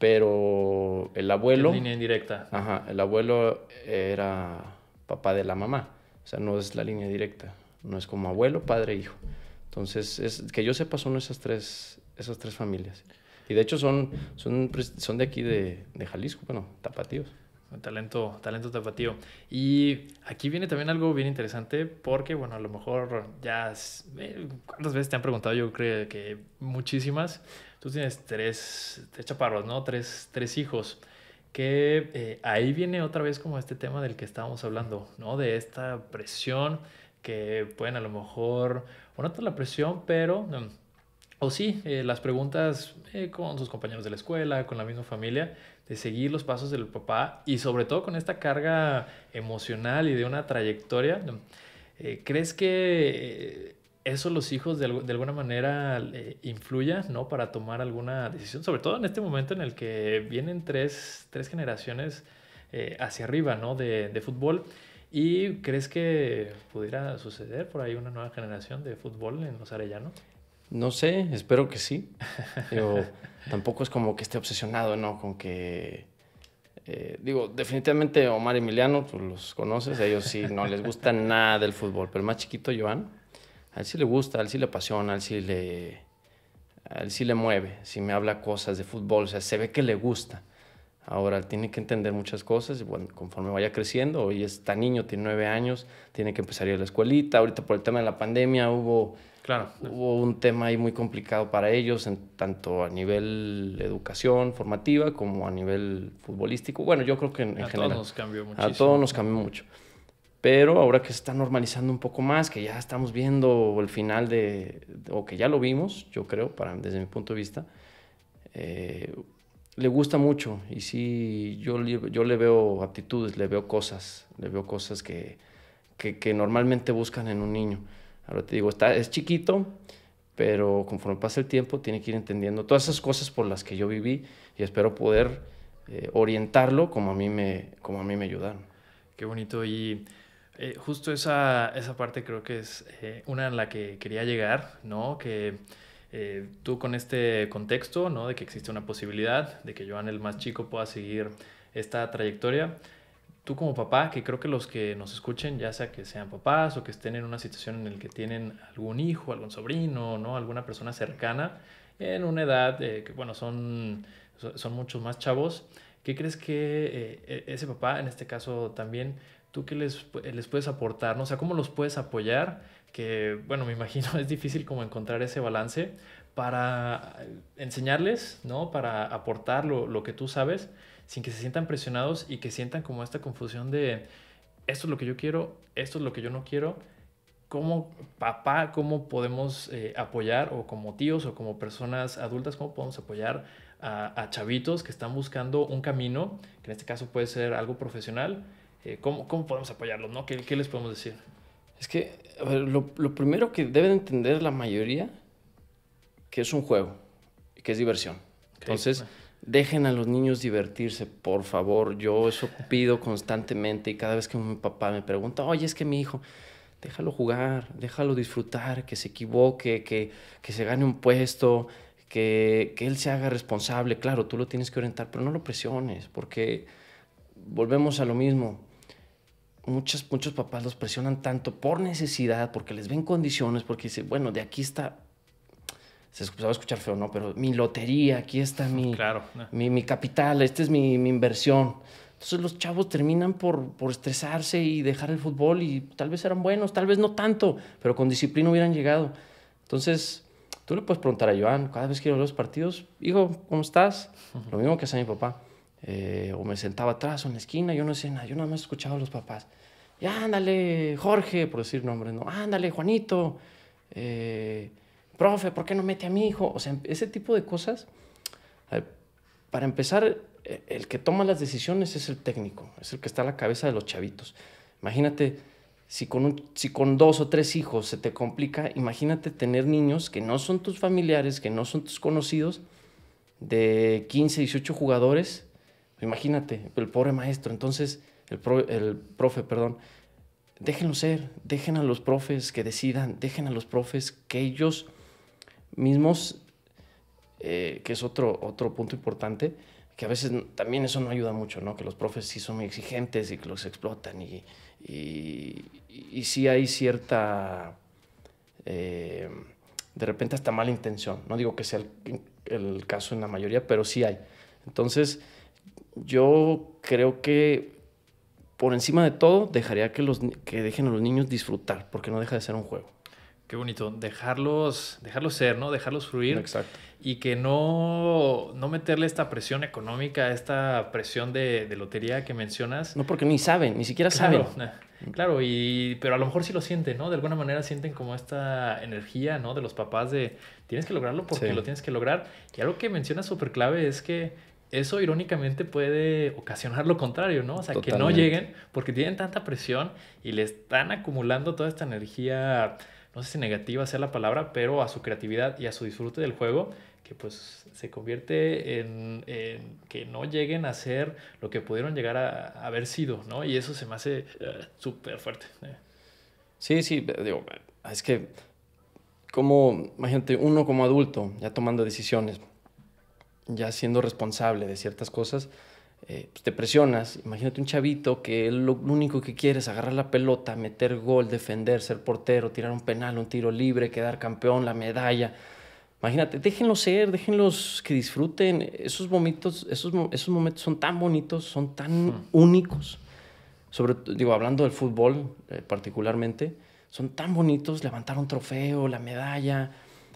Pero el abuelo. línea Ajá, el abuelo era papá de la mamá. O sea, no es la línea directa. No es como abuelo, padre, hijo. Entonces, es, que yo sepa, son esas tres, esas tres familias. Y de hecho son, son, pues, son de aquí de, de Jalisco, bueno, tapatíos talento, talento tapatío. Y aquí viene también algo bien interesante porque, bueno, a lo mejor ya, eh, ¿cuántas veces te han preguntado? Yo creo que muchísimas. Tú tienes tres, chaparros, ¿no? Tres, tres hijos. Que eh, ahí viene otra vez como este tema del que estábamos hablando, ¿no? De esta presión que pueden a lo mejor, bueno, toda la presión, pero... Mm, o sí, eh, las preguntas con sus compañeros de la escuela, con la misma familia, de seguir los pasos del papá y sobre todo con esta carga emocional y de una trayectoria, eh, ¿crees que eh, eso los hijos de, alguna manera influya ¿no? para tomar alguna decisión? Sobre todo en este momento en el que vienen tres, tres generaciones eh, hacia arriba ¿no? de, fútbol. ¿Y crees que pudiera suceder por ahí una nueva generación de fútbol en los arellanos? No sé, espero que sí. pero tampoco es como que esté obsesionado, ¿no? Con que... Eh, digo, definitivamente Omar y Emiliano, tú pues, los conoces, ellos sí no les gusta [LAUGHS] nada del fútbol, pero el más chiquito, Joan, a él sí le gusta, a él sí le apasiona, a él sí le, a le mueve, si me habla cosas de fútbol, o sea, se ve que le gusta. Ahora tiene que entender muchas cosas y bueno, conforme vaya creciendo, hoy está niño, tiene nueve años, tiene que empezar a ir a la escuelita, ahorita por el tema de la pandemia hubo Claro. Hubo un tema ahí muy complicado para ellos, en, tanto a nivel educación formativa como a nivel futbolístico. Bueno, yo creo que en, general. A todos nos cambió A nos cambió mucho. Pero ahora que se está normalizando un poco más, que ya estamos viendo el final de. o que ya lo vimos, yo creo, para, desde mi punto de vista, eh, le gusta mucho. Y sí, yo, yo le veo actitudes le veo cosas, le veo cosas que, que normalmente buscan en un niño. Ahora te digo, está, es chiquito, pero conforme pasa el tiempo tiene que ir entendiendo todas esas cosas por las que yo viví y espero poder eh, orientarlo como a mí me, como a mí me ayudaron. Qué bonito y... Eh, justo esa, esa, parte creo que es eh, una en la que quería llegar, ¿no? Que tú con este contexto, ¿no? De que existe una posibilidad de que Joan el más chico pueda seguir esta trayectoria, tú como papá, que creo que los que nos escuchen, ya sea que sean papás o que estén en una situación en la que tienen algún hijo, algún sobrino, ¿no? alguna persona cercana, en una edad eh, que, bueno, son, son muchos más chavos, ¿qué crees que eh, e, ese papá, en este caso también, tú qué les, puedes aportar? ¿no? O sea, ¿cómo los puedes apoyar? Que, bueno, me imagino [LAUGHS] es difícil como encontrar ese balance para enseñarles, ¿no? Para aportar lo, lo que tú sabes sin que se sientan presionados y que sientan como esta confusión de esto es lo que yo quiero, esto es lo que yo no quiero. como papá, cómo podemos eh, apoyar o como tíos o como personas adultas, cómo podemos apoyar a, chavitos que están buscando un camino, que en este caso puede ser algo profesional? Eh, ¿cómo, ¿cómo, podemos apoyarlos? ¿no? ¿Qué, ¿Qué, les podemos decir? Es que lo, primero que deben entender la mayoría que es un juego y que es diversión. Entonces, Dejen a los niños divertirse, por favor. Yo eso pido constantemente y cada vez que un papá me pregunta, oye, es que mi hijo, déjalo jugar, déjalo disfrutar, que se equivoque, que, se gane un puesto, que, él se haga responsable. Claro, tú lo tienes que orientar, pero no lo presiones, porque volvemos a lo mismo. Muchos, muchos papás los presionan tanto por necesidad, porque les ven condiciones, porque dicen, bueno, de aquí está se va escuchar feo, ¿no? Pero mi lotería, aquí está mi, mi, mi capital, esta es mi, mi, inversión. Entonces los chavos terminan por, por estresarse y dejar el fútbol y tal vez eran buenos, tal vez no tanto, pero con disciplina hubieran llegado. Entonces, tú le puedes preguntar a Joan, cada vez que iba los partidos, hijo, ¿cómo estás? Lo mismo que hace mi papá. Eh, o me sentaba atrás o en la esquina, yo no decía nada, yo nada más escuchaba a los papás. Ya, ándale, Jorge, por decir nombres, ¿no? Ándale, Juanito. Eh, profe, ¿por qué no mete a mi hijo? O sea, ese tipo de cosas. Para empezar, eh, el que toma las decisiones es el técnico, es el que está a la cabeza de los chavitos. Imagínate, si con, si con dos o tres hijos se te complica, imagínate tener niños que no son tus familiares, que no son tus conocidos, de 15, 18 jugadores. Imagínate, el pobre maestro, entonces, el, profe, perdón. Déjenlo ser, dejen a los profes que decidan, dejen a los profes que ellos mismos, eh, que es otro, otro punto importante, que a veces también eso no ayuda mucho, ¿no? Que los profes sí son muy exigentes y que los explotan y, y, sí hay cierta, eh, de repente hasta mala intención. No digo que sea el, caso en la mayoría, pero sí hay. Entonces, yo creo que por encima de todo dejaría que, los, que dejen a los niños disfrutar, porque no deja de ser un juego. Qué bonito, dejarlos, dejarlos ser, ¿no? Dejarlos fluir. Exacto. Y que no, no meterle esta presión económica, esta presión de, lotería que mencionas. No, porque ni saben, ni siquiera saben. Claro, y, pero a lo mejor sí lo sienten, ¿no? De alguna manera sienten como esta energía, ¿no? De los papás de tienes que lograrlo porque lo tienes que lograr. Y algo que mencionas súper clave es que eso irónicamente puede ocasionar lo contrario, ¿no? O sea, que no lleguen porque tienen tanta presión y le están acumulando toda esta energía no sé si negativa sea la palabra, pero a su creatividad y a su disfrute del juego, que pues se convierte en, que no lleguen a ser lo que pudieron llegar a, haber sido, ¿no? Y eso se me hace eh, súper fuerte. Eh. Sí, sí, eh, digo, es que como, imagínate, uno como adulto, ya tomando decisiones, ya siendo responsable de ciertas cosas, eh, pues, te presionas. Imagínate un chavito que lo, único que quiere es agarrar la pelota, meter gol, defender, ser portero, tirar un penal, un tiro libre, quedar campeón, la medalla. Imagínate, déjenlos ser, déjenlos que disfruten. Esos, momentos, esos, esos momentos son tan bonitos, son tan hmm. únicos. Sobre, digo, hablando del fútbol eh, particularmente, son tan bonitos levantar un trofeo, la medalla,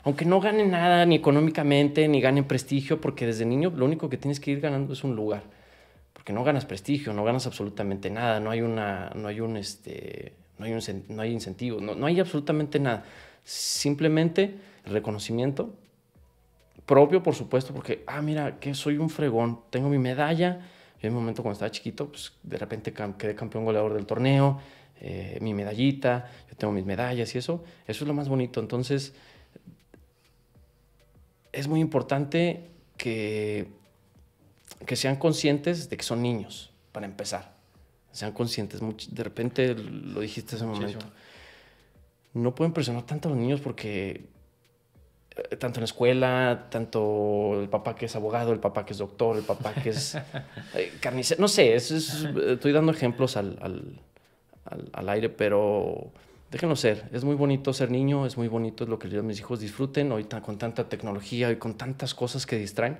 aunque no ganen nada ni económicamente, ni ganen prestigio, porque desde niño lo único que tienes que ir ganando es un lugar no ganas prestigio, no ganas absolutamente nada, no hay una, no hay un, este, no hay un, no hay incentivo, no, hay absolutamente nada. Simplemente reconocimiento propio, por supuesto, porque, ah, mira, que soy un fregón, tengo mi medalla. Yo en un momento cuando estaba chiquito, pues de repente quedé campeón goleador del torneo, eh, mi medallita, yo tengo mis medallas y eso. Eso es lo más bonito. Entonces, es muy importante que que sean conscientes de que son niños, para empezar. Sean conscientes. De repente lo dijiste hace un momento. No pueden presionar tanto a los niños porque eh, tanto en la escuela, tanto el papá que es abogado, el papá que es doctor, el papá que es [LAUGHS] eh, carnicero, no sé, estoy dando ejemplos al, al, al, aire, pero déjenlo ser, es muy bonito ser niño, es muy bonito es lo que mis hijos disfruten hoy con tanta tecnología y con tantas cosas que distraen,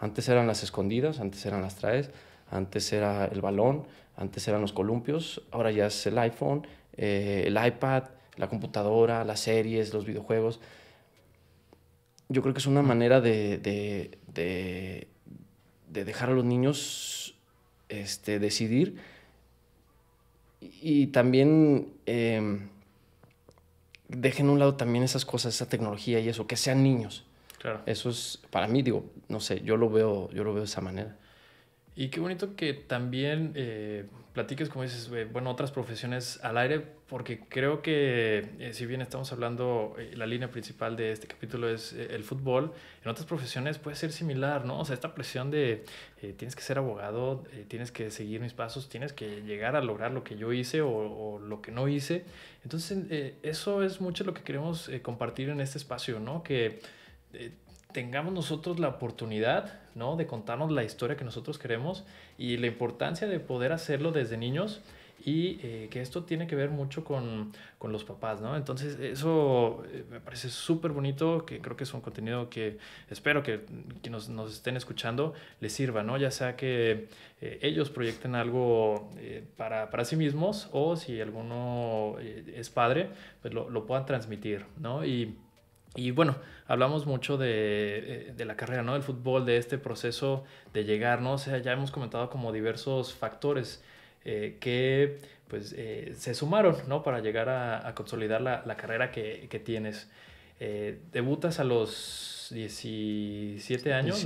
antes eran las escondidas, antes eran las traes, antes era el balón, antes eran los columpios, ahora ya es el iPhone, eh, el iPad, la computadora, las series, los videojuegos. Yo creo que es una manera de, dejar a los niños este, decidir y también em, dejen a un lado también esas cosas, esa tecnología y eso, que sean niños, Claro. Eso es, para mí, digo, no sé, yo lo veo, yo lo veo de esa manera. Y qué bonito que también eh, platiques, como dices, eh, bueno, otras profesiones al aire, porque creo que eh, si bien estamos hablando, la línea principal de este capítulo es el fútbol, en otras profesiones puede ser similar, ¿no? O sea, esta presión de tienes que ser abogado, tienes que seguir mis pasos, tienes que llegar a lograr lo que yo hice o, o lo que no hice. Entonces, eso es mucho lo que queremos compartir en este espacio, ¿no? Que eh, tengamos nosotros la oportunidad, ¿no? De contarnos la historia que nosotros queremos y la importancia de poder hacerlo desde niños y eh, que esto tiene que ver mucho con, los papás, ¿no? Entonces eso eh, me parece súper bonito, que creo que es un contenido que espero que quienes nos estén escuchando les sirva, ¿no? Ya sea que ellos proyecten algo para, sí mismos o si alguno es padre, pues lo, lo puedan transmitir, ¿no? Y y bueno, hablamos mucho de, eh, de, la carrera, ¿no? Del fútbol, de este proceso de llegar, ¿no? O sea, ya hemos comentado como diversos factores eh, que pues eh, se sumaron, ¿no? Para llegar a, consolidar la, la, carrera que, que tienes. debutas a los 17 años,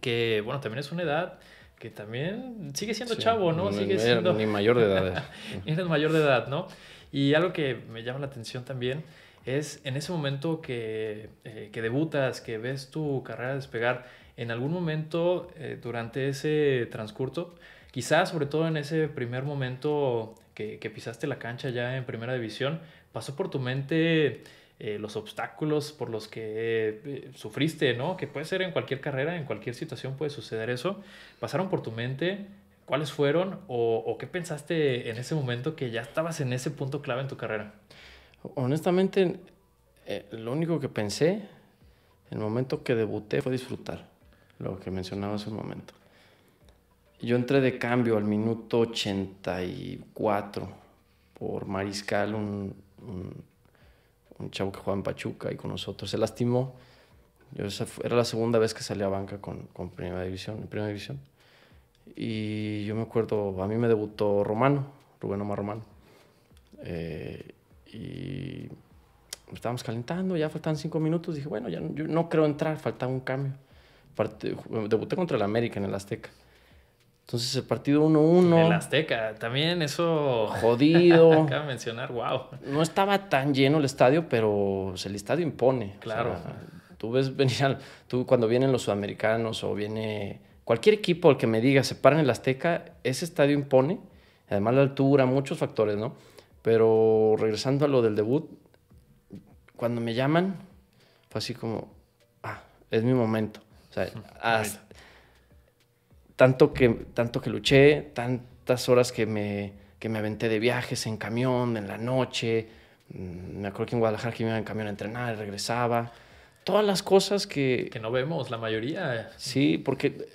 Que bueno, también es una edad que también sigue siendo chavo, ¿no? Ni, sigue siendo... Ni mayor de edad. Ni [LAUGHS] mayor de edad, ¿no? Y algo que me llama la atención también es en ese momento eh, que, debutas, que ves tu carrera despegar, en algún momento eh, durante ese transcurso, quizás sobre todo en ese primer momento que, pisaste la cancha ya en primera división, pasó por tu mente eh, los obstáculos por los que sufriste, ¿no? Que puede ser en cualquier carrera, en cualquier situación puede suceder eso. ¿Pasaron por tu mente? ¿Cuáles fueron? ¿O, o qué pensaste en ese momento que ya estabas en ese punto clave en tu carrera? honestamente, eh, lo único que pensé, en el momento que debuté, fue disfrutar, lo que mencionaba hace un momento. Yo entré de cambio al minuto 84 por Mariscal, un, chavo que jugaba en Pachuca y con nosotros. Se lastimó. Yo era la segunda vez que salía a banca con, Primera División, en Primera División. Y yo me acuerdo, a mí me debutó Romano, Rubén Omar Romano. Eh, y estábamos calentando, ya faltaban cinco minutos, dije, bueno, ya no, yo no creo entrar, faltaba un cambio. debuté contra el América en el Azteca. Entonces el partido 1-1. En El Azteca, también eso. Jodido. [LAUGHS] mencionar, wow. No estaba tan lleno el estadio, pero el estadio impone. Claro. tú ves venir Tú cuando vienen los sudamericanos o viene cualquier equipo al que me diga se paran en el Azteca, ese estadio impone. Además la altura, muchos factores, ¿no? Pero regresando a lo del debut, cuando me llaman, fue así como, ah, es mi momento. tanto, que, tanto que luché, tantas horas que me, que me aventé de viajes en camión, en la noche. Mm, me acuerdo que en Guadalajara que iba en camión a entrenar, regresaba. Todas las cosas que... Que no vemos, la mayoría. Sí, porque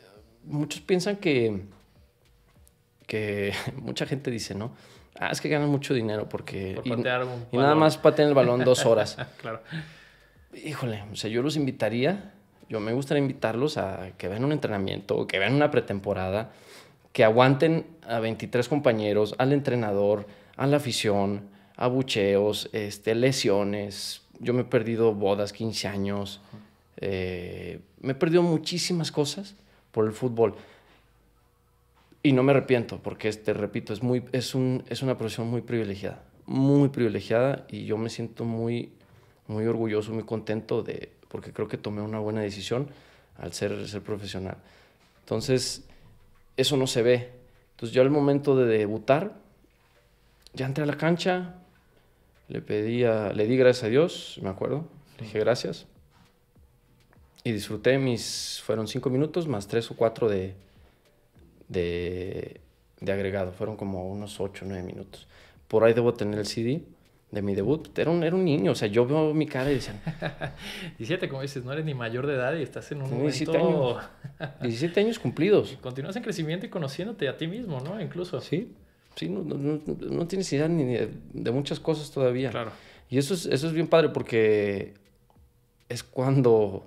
muchos piensan que que [LAUGHS] mucha gente dice, ¿no? Ah, es que ganan mucho dinero porque... y, nada más paten el balón dos [LAUGHS] horas. claro. Híjole, o sea, yo los invitaría, yo me gustaría invitarlos a que vean un entrenamiento, que vean una pretemporada, que aguanten a 23 compañeros, al entrenador, a la afición, a bucheos, este, lesiones. Yo me he perdido bodas, 15 años. Eh, me he perdido muchísimas cosas por el fútbol. Y no me arrepiento, porque te repito, es, muy, es, un, es una profesión muy privilegiada, muy privilegiada y yo me siento muy, muy orgulloso, muy contento de, porque creo que tomé una buena decisión al ser, ser profesional. Entonces, eso no se ve. Entonces yo al momento de debutar, ya entré a la cancha, le pedí le di gracias a Dios, me acuerdo, le dije gracias. Y disfruté mis, fueron cinco minutos más tres o cuatro de, de, de agregado. Fueron como unos 8 o 9 minutos. Por ahí debo tener el CD de mi debut. Era un, era un niño, o sea, yo veo mi cara y decían... 17, [LAUGHS] como dices, no eres ni mayor de edad y estás en un 17 [LAUGHS] años, cumplidos. continúas en crecimiento y conociéndote a ti mismo, ¿no? Incluso. Sí, sí, no, no, tienes idea ni de, muchas cosas todavía. Claro. Y eso es, eso es bien padre porque es cuando...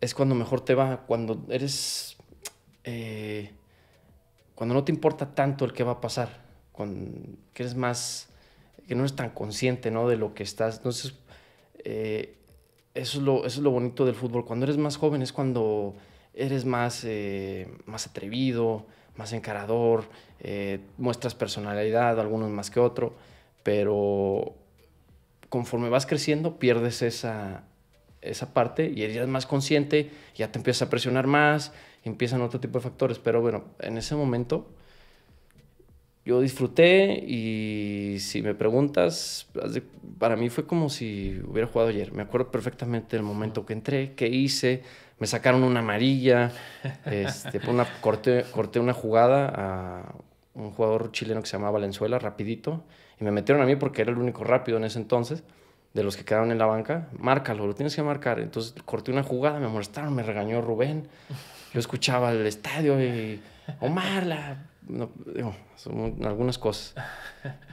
Es cuando mejor te va, cuando eres... Eh, cuando no te importa tanto el que va a pasar, con, que eres más, que no eres tan consciente ¿no? de lo que estás. Entonces, eh, eso, es lo, eso es lo bonito del fútbol. Cuando eres más joven es cuando eres más, eh, más atrevido, más encarador, eh, muestras personalidad, algunos más que otro, pero conforme vas creciendo pierdes esa, esa parte y eres más consciente, ya te empiezas a presionar más, empiezan otro tipo de factores. Pero bueno, en ese momento yo disfruté y si me preguntas, para mí fue como si hubiera jugado ayer. Me acuerdo perfectamente del momento que entré, qué hice. Me sacaron una amarilla, [LAUGHS] este, una, corté, corté una jugada a un jugador chileno que se llamaba Valenzuela, rapidito, y me metieron a mí porque era el único rápido en ese entonces, de los que quedaron en la banca, márcalo, lo tienes que marcar. Entonces corté una jugada, me molestaron, me regañó Rubén, yo escuchaba el estadio y Omar, la... son algunas cosas.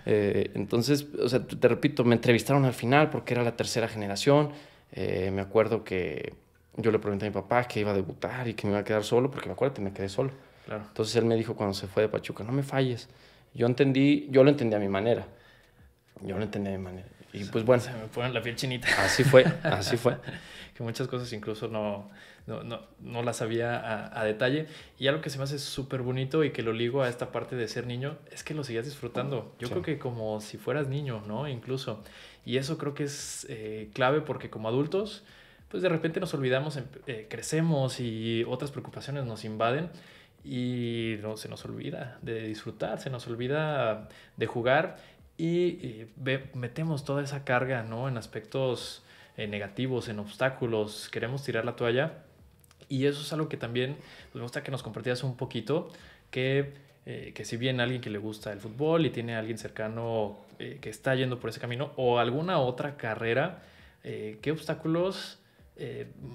Eh, entonces, o sea, te repito, me entrevistaron al final porque era la tercera generación. Eh, me acuerdo que yo le pregunté a mi papá que iba a debutar y que me iba a quedar solo, porque me acuerdo que me quedé solo. Entonces él me dijo cuando se fue de Pachuca, no me falles. Yo entendí, yo lo entendí a mi manera. Yo lo entendí a mi manera. Y pues bueno. Se me fueron la piel chinita. Así fue, así fue. [LAUGHS] que muchas cosas incluso no, no, no, no la sabía a, a, detalle. Y algo que se me hace súper bonito y que lo ligo a esta parte de ser niño es que lo sigas disfrutando. Yo creo que como si fueras niño, ¿no? Incluso. Y eso creo que es eh, clave porque como adultos, pues de repente nos olvidamos, em, eh, crecemos y otras preocupaciones nos invaden y no, se nos olvida de disfrutar, se nos olvida de jugar y, metemos toda esa carga ¿no? en aspectos eh, negativos, en obstáculos, queremos tirar la toalla y eso es algo que también pues, me gusta que nos compartieras un poquito, que, eh, que si bien alguien que le gusta el fútbol y tiene a alguien cercano eh, que está yendo por ese camino o alguna otra carrera, eh, ¿qué obstáculos...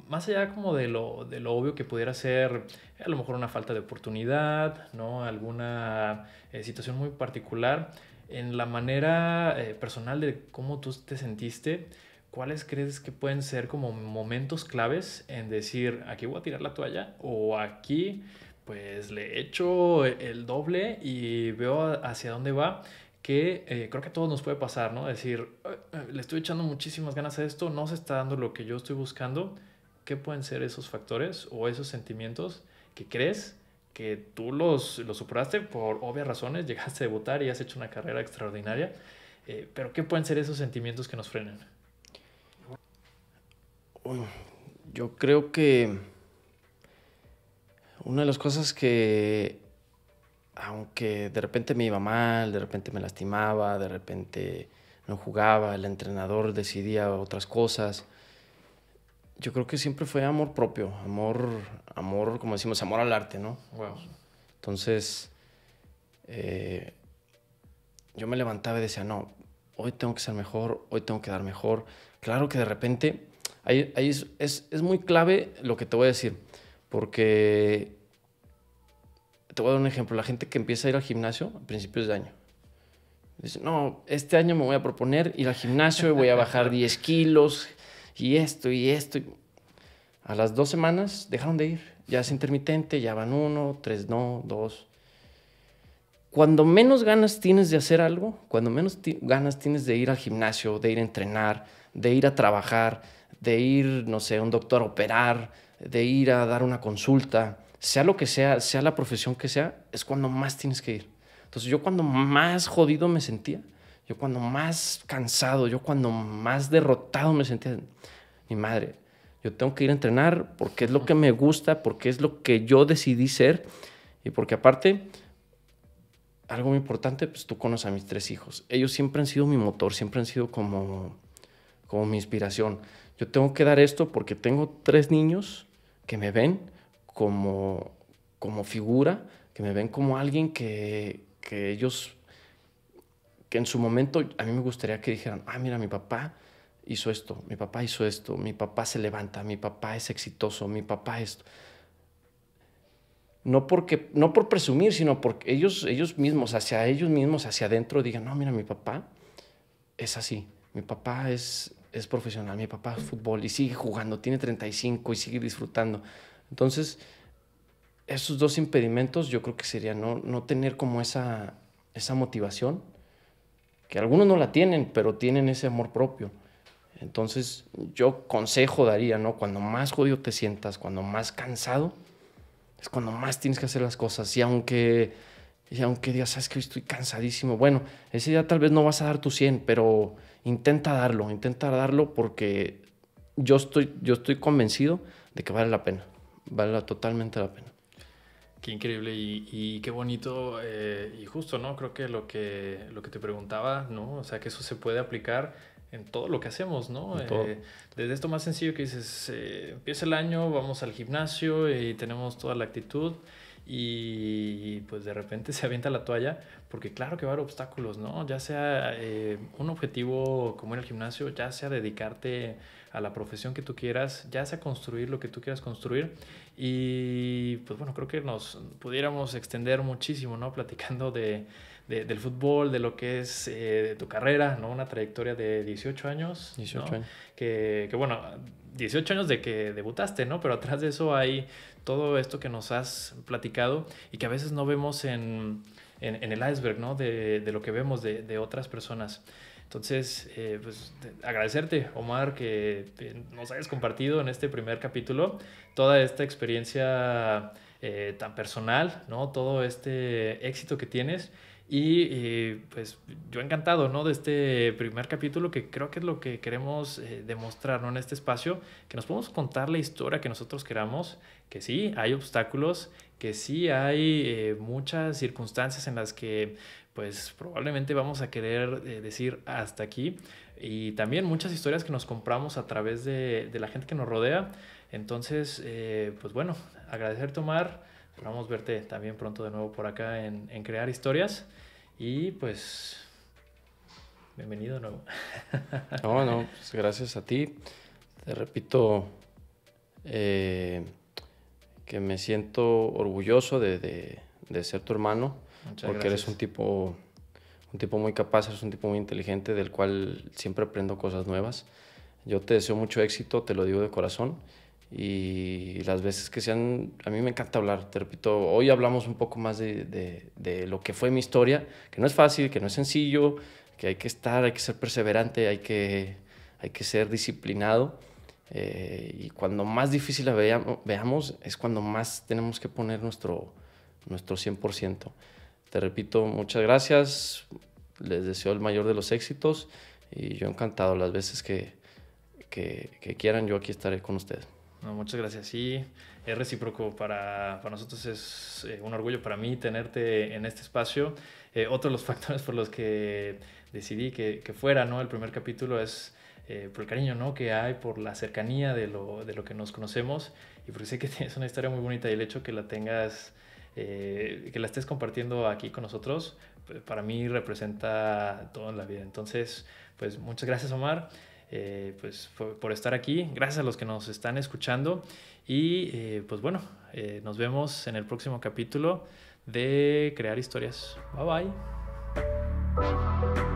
más allá como de lo, obvio que pudiera ser a lo mejor una falta de oportunidad, ¿no? alguna situación muy particular, en la manera personal de cómo tú te sentiste ¿cuáles crees que pueden ser como momentos claves en decir, aquí voy a tirar la toalla o aquí pues le echo el doble y veo hacia dónde va? que eh, creo que a todos nos puede pasar, ¿no? Decir, eh, eh, le estoy echando muchísimas ganas a esto, no se está dando lo que yo estoy buscando. ¿Qué pueden ser esos factores o esos sentimientos que crees que tú los, los superaste por obvias razones? [LAUGHS] Llegaste a debutar y has hecho una carrera extraordinaria, pero ¿qué pueden ser esos sentimientos que nos frenan? yo creo que una de las cosas que, aunque de repente me iba mal, de repente me lastimaba, de repente no jugaba, el entrenador decidía otras cosas, yo creo que siempre fue amor propio, amor, amor, como decimos, amor al arte, ¿no? Entonces, eh, yo me levantaba y decía, no, hoy tengo que ser mejor, hoy tengo que dar mejor. Claro que de repente Ahí, es, es, muy clave lo que te voy a decir, porque te voy a dar un ejemplo. La gente que empieza a ir al gimnasio a principios de año. Dice, no, este año me voy a proponer ir al gimnasio y voy a bajar 10 [LAUGHS] kilos y esto y esto. A las dos semanas dejaron de ir. Ya es intermitente, ya van uno, tres no, dos cuando menos ganas tienes de hacer algo, cuando menos ganas tienes de ir al gimnasio, de ir a entrenar, de ir a trabajar, de ir, no sé, a un doctor a operar, de ir a dar una consulta, sea lo que sea, sea la profesión que sea, es cuando más tienes que ir. Entonces yo cuando más jodido me sentía, yo cuando más cansado, yo cuando más derrotado me sentía, mi madre, yo tengo que ir a entrenar porque es lo que me gusta, porque es lo que yo decidí ser y porque aparte, algo muy importante, pues tú conoces a mis tres hijos. Ellos siempre han sido mi motor, siempre han sido como como mi inspiración. Yo tengo que dar esto porque tengo tres niños que me ven como, como figura, que me ven como alguien que, que ellos, que en su momento a mí me gustaría que dijeran, ah, mira, mi papá hizo esto, mi papá hizo esto, mi papá se levanta, mi papá es exitoso, mi papá esto. No, porque, no por presumir, sino porque ellos, ellos mismos, hacia ellos mismos, hacia adentro, digan, no, mira, mi papá es así, mi papá es, es profesional, mi papá es fútbol y sigue jugando, tiene 35 y sigue disfrutando. Entonces, esos dos impedimentos yo creo que sería no, tener como esa, esa motivación, que algunos no la tienen, pero tienen ese amor propio. Entonces, yo consejo daría, ¿no? Cuando más jodido te sientas, cuando más cansado, es cuando más tienes que hacer las cosas. Y aunque y aunque digas, sabes que estoy cansadísimo, bueno, ese día tal vez no vas a dar tu 100, pero intenta darlo, intenta darlo porque yo estoy, yo estoy convencido de que vale la pena, vale totalmente la pena. Qué increíble y, qué bonito eh, y justo, ¿no? Creo que lo, que lo que te preguntaba, ¿no? O sea, que eso se puede aplicar en todo lo que hacemos, ¿no? Eh, desde esto más sencillo que dices, eh, empieza el año, vamos al gimnasio y tenemos toda la actitud y pues de repente se avienta la toalla, porque claro que va a haber obstáculos, ¿no? Ya sea eh, un objetivo como ir al gimnasio, ya sea dedicarte a la profesión que tú quieras, ya sea construir lo que tú quieras construir. Y pues bueno, creo que nos pudiéramos extender muchísimo, ¿no? Platicando del fútbol, de lo que es eh, tu carrera, ¿no? Una trayectoria de 18 años. 18 años. Que, que bueno, 18 años de que debutaste, ¿no? Pero atrás de eso hay todo esto que nos has platicado y que a veces no vemos en, en, el iceberg, ¿no? De, de, lo que vemos de, de otras personas. Entonces, eh, pues agradecerte, Omar, que eh, nos hayas compartido en este primer capítulo toda esta experiencia eh, tan personal, ¿no? Todo este éxito que tienes y eh, pues yo encantado, ¿no? De este primer capítulo que creo que es lo que queremos eh, demostrar, En este espacio, que nos podemos contar la historia que nosotros queramos, que sí, hay obstáculos, que sí hay eh, muchas circunstancias en las que pues probablemente vamos a querer decir hasta aquí. Y también muchas historias que nos compramos a través de, de la gente que nos rodea. Entonces, pues bueno, agradecer Tomar a verte también pronto de nuevo por acá en, en Crear Historias. Y pues, bienvenido de nuevo. Bueno, pues, gracias a ti. Te repito eh, que me siento orgulloso de, de, ser tu hermano, Muchas porque eres un tipo, un tipo muy capaz, eres un tipo muy inteligente, del cual siempre aprendo cosas nuevas. Yo te deseo mucho éxito, te lo digo de corazón y las veces que sean, a mí me encanta hablar, te repito, hoy hablamos un poco más de, de, de, lo que fue mi historia, que no es fácil, que no es sencillo, que hay que estar, hay que ser perseverante, hay que, hay que ser disciplinado. Eh, y cuando más difícil la veamos, veamos, es cuando más tenemos que poner nuestro, nuestro 100%. Te repito, muchas gracias, les deseo el mayor de los éxitos y yo encantado las veces que, que quieran, yo aquí estaré con ustedes muchas gracias. Sí, es recíproco. Para, nosotros es eh, un orgullo para mí tenerte en este espacio. Eh, otro de los [LAUGHS] factores por los que decidí que, que fuera ¿no? el primer capítulo es eh, por el cariño ¿no? que hay, por la cercanía de lo, que nos conocemos y porque sé que [LAUGHS] es una historia muy bonita y el hecho que la tengas, eh, que la estés compartiendo aquí con nosotros, pues, para mí representa todo en la vida. Entonces, pues muchas gracias Omar. Eh, pues, por, estar aquí. Gracias a los que nos están escuchando. Y eh, pues bueno, eh, nos vemos en el próximo capítulo de Crear Historias. Bye bye.